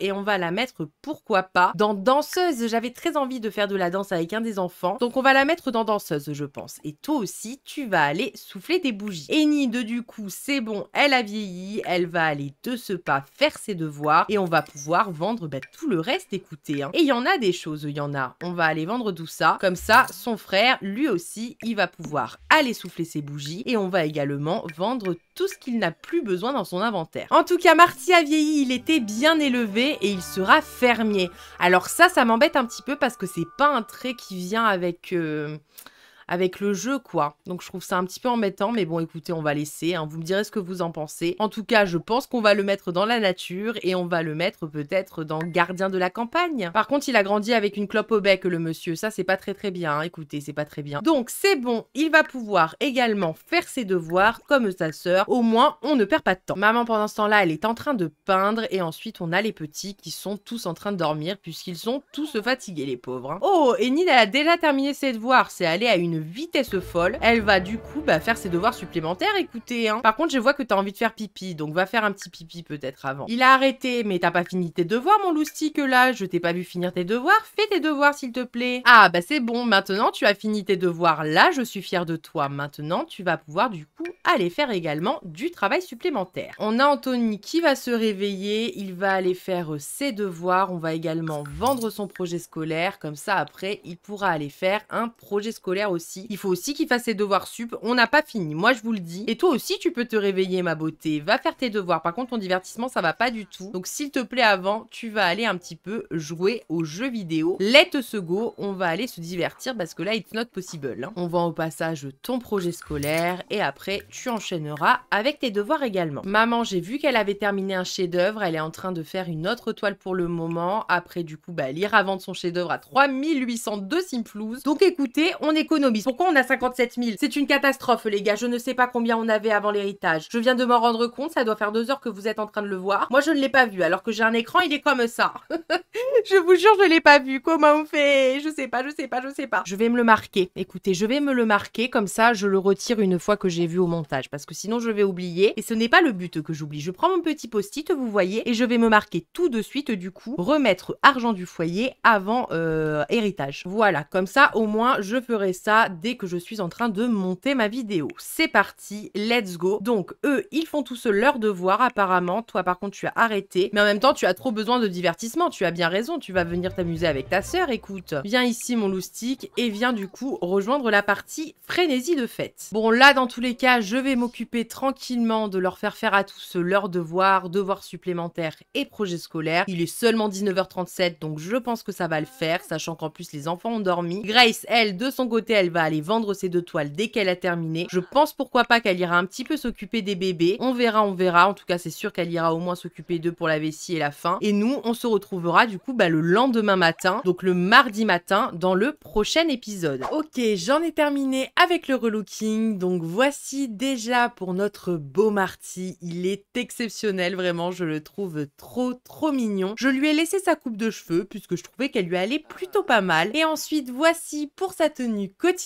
et on va la mettre, pourquoi pas, dans danseuse. J'avais très envie de faire de la danse avec un des enfants, donc on va la mettre dans danseuse, je pense. Et toi aussi, tu vas aller souffler des bougies. Eni de du coup, c'est bon, elle a vieilli, elle va aller de ce pas faire ses devoirs et on va pouvoir vendre bah, tout le reste, écoutez. Hein. Et il y en a des choses, il y en a. On va aller vendre tout ça. Comme ça, son frère, lui aussi, il va pouvoir aller souffler ses bougies et on va également vendre tout ce qu'il n'a plus besoin dans son inventaire. En tout cas, Marty a vieilli, il était bien élevé et il sera fermier. Alors ça, ça m'embête un petit peu parce que c'est pas un trait qui vient avec... Euh, avec le jeu, quoi. Donc je trouve ça un petit peu embêtant, mais bon, écoutez, on va laisser. Hein. Vous me direz ce que vous en pensez. En tout cas, je pense qu'on va le mettre dans la nature et on va le mettre peut-être dans Gardien de la campagne. Par contre, il a grandi avec une clope au bec, le monsieur. Ça, c'est pas très très bien. Hein. Écoutez, c'est pas très bien. Donc c'est bon, il va pouvoir également faire ses devoirs comme sa sœur. Au moins, on ne perd pas de temps. Maman, pendant ce temps-là, elle est en train de peindre et ensuite, on a les petits qui sont tous en train de dormir puisqu'ils sont tous fatigués, les pauvres. Hein. Oh, et Nina a déjà terminé ses devoirs. C'est aller à une vitesse folle. Elle va du coup bah, faire ses devoirs supplémentaires, écoutez. Hein. Par contre, je vois que tu as envie de faire pipi, donc va faire un petit pipi peut-être avant. Il a arrêté, mais t'as pas fini tes devoirs, mon loustique là. Je t'ai pas vu finir tes devoirs. Fais tes devoirs, s'il te plaît. Ah, bah c'est bon, maintenant tu as fini tes devoirs là. Je suis fière de toi. Maintenant, tu vas pouvoir du coup aller faire également du travail supplémentaire. On a Anthony qui va se réveiller. Il va aller faire euh, ses devoirs. On va également vendre son projet scolaire. Comme ça, après, il pourra aller faire un projet scolaire aussi il faut aussi qu'il fasse ses devoirs sup. On n'a pas fini, moi je vous le dis. Et toi aussi, tu peux te réveiller, ma beauté. Va faire tes devoirs. Par contre, ton divertissement, ça va pas du tout. Donc, s'il te plaît, avant, tu vas aller un petit peu jouer aux jeux vidéo. Let se go, on va aller se divertir parce que là, it's not possible. Hein. On vend au passage ton projet scolaire et après, tu enchaîneras avec tes devoirs également. Maman, j'ai vu qu'elle avait terminé un chef-d'œuvre. Elle est en train de faire une autre toile pour le moment. Après, du coup, bah, lire avant de son chef-d'œuvre à 3802 simplouses. Donc, écoutez, on économise pourquoi on a 57 000 C'est une catastrophe, les gars. Je ne sais pas combien on avait avant l'héritage. Je viens de m'en rendre compte. Ça doit faire deux heures que vous êtes en train de le voir. Moi, je ne l'ai pas vu, alors que j'ai un écran, il est comme ça. je vous jure, je ne l'ai pas vu. Comment on fait Je sais pas, je sais pas, je sais pas. Je vais me le marquer. Écoutez, je vais me le marquer. Comme ça, je le retire une fois que j'ai vu au montage. Parce que sinon, je vais oublier. Et ce n'est pas le but que j'oublie. Je prends mon petit post-it, vous voyez, et je vais me marquer tout de suite, du coup, remettre argent du foyer avant euh, héritage. Voilà, comme ça, au moins, je ferai ça dès que je suis en train de monter ma vidéo. C'est parti, let's go. Donc eux, ils font tous leur devoir apparemment. Toi par contre, tu as arrêté. Mais en même temps, tu as trop besoin de divertissement. Tu as bien raison, tu vas venir t'amuser avec ta sœur, écoute. Viens ici mon loustique, et viens du coup rejoindre la partie frénésie de fête. Bon là, dans tous les cas, je vais m'occuper tranquillement de leur faire faire à tous leurs devoirs, devoirs supplémentaires et projets scolaires. Il est seulement 19h37, donc je pense que ça va le faire, sachant qu'en plus les enfants ont dormi. Grace, elle, de son côté, elle va aller vendre ses deux toiles dès qu'elle a terminé. Je pense pourquoi pas qu'elle ira un petit peu s'occuper des bébés. On verra, on verra. En tout cas, c'est sûr qu'elle ira au moins s'occuper d'eux pour la vessie et la faim. Et nous, on se retrouvera du coup bah, le lendemain matin, donc le mardi matin, dans le prochain épisode. Ok, j'en ai terminé avec le relooking. Donc voici déjà pour notre beau Marty. Il est exceptionnel, vraiment. Je le trouve trop, trop mignon. Je lui ai laissé sa coupe de cheveux puisque je trouvais qu'elle lui allait plutôt pas mal. Et ensuite, voici pour sa tenue quotidienne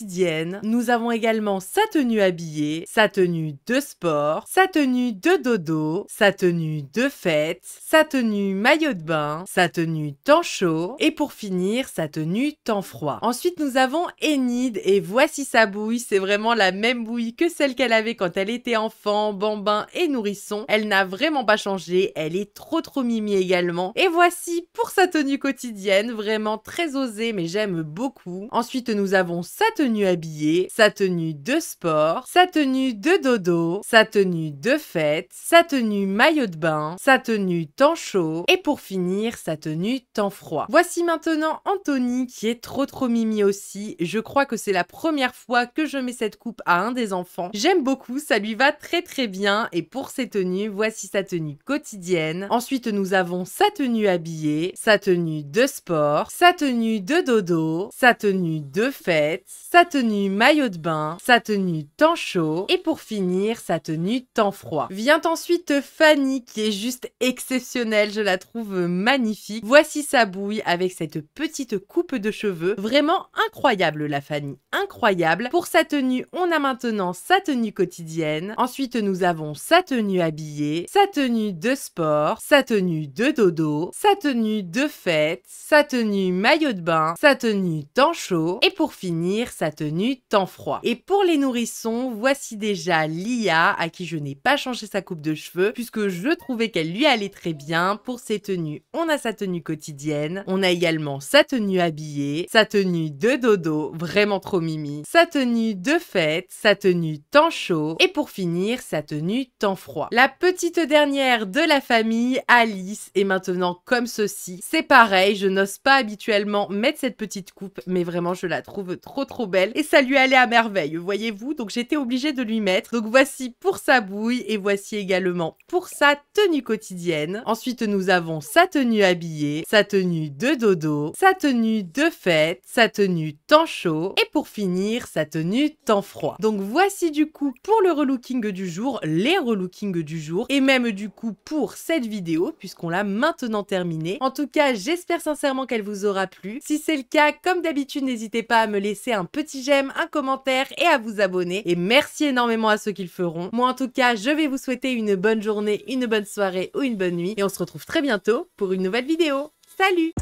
nous avons également sa tenue habillée, sa tenue de sport, sa tenue de dodo, sa tenue de fête, sa tenue maillot de bain, sa tenue temps chaud et pour finir sa tenue temps froid. Ensuite nous avons Enid et voici sa bouille, c'est vraiment la même bouille que celle qu'elle avait quand elle était enfant, bambin et nourrisson. Elle n'a vraiment pas changé, elle est trop trop mimi également. Et voici pour sa tenue quotidienne, vraiment très osée mais j'aime beaucoup. Ensuite nous avons sa sa tenue habillée, sa tenue de sport, sa tenue de dodo, sa tenue de fête, sa tenue maillot de bain, sa tenue temps chaud et pour finir sa tenue temps froid. Voici maintenant Anthony qui est trop trop mimi aussi. Je crois que c'est la première fois que je mets cette coupe à un des enfants. J'aime beaucoup, ça lui va très très bien et pour ses tenues, voici sa tenue quotidienne. Ensuite nous avons sa tenue habillée, sa tenue de sport, sa tenue de dodo, sa tenue de fête, sa tenue maillot de bain, sa tenue temps chaud et pour finir sa tenue temps froid. Vient ensuite Fanny qui est juste exceptionnelle, je la trouve magnifique. Voici sa bouille avec cette petite coupe de cheveux, vraiment incroyable la Fanny, incroyable. Pour sa tenue, on a maintenant sa tenue quotidienne, ensuite nous avons sa tenue habillée, sa tenue de sport, sa tenue de dodo, sa tenue de fête, sa tenue maillot de bain, sa tenue temps chaud et pour finir sa tenue temps froid. Et pour les nourrissons, voici déjà Lia, à qui je n'ai pas changé sa coupe de cheveux, puisque je trouvais qu'elle lui allait très bien. Pour ses tenues, on a sa tenue quotidienne, on a également sa tenue habillée, sa tenue de dodo, vraiment trop mimi, sa tenue de fête, sa tenue temps chaud, et pour finir, sa tenue temps froid. La petite dernière de la famille, Alice, est maintenant comme ceci. C'est pareil, je n'ose pas habituellement mettre cette petite coupe, mais vraiment je la trouve trop trop belle et ça lui allait à merveille, voyez-vous, donc j'étais obligée de lui mettre. Donc voici pour sa bouille et voici également pour sa tenue quotidienne. Ensuite, nous avons sa tenue habillée, sa tenue de dodo, sa tenue de fête, sa tenue temps chaud et pour finir, sa tenue temps froid. Donc voici du coup pour le relooking du jour, les relookings du jour et même du coup pour cette vidéo puisqu'on l'a maintenant terminée. En tout cas, j'espère sincèrement qu'elle vous aura plu. Si c'est le cas, comme d'habitude, n'hésitez pas à me laisser un petit petit j'aime, un commentaire et à vous abonner. Et merci énormément à ceux qui le feront. Moi en tout cas, je vais vous souhaiter une bonne journée, une bonne soirée ou une bonne nuit. Et on se retrouve très bientôt pour une nouvelle vidéo. Salut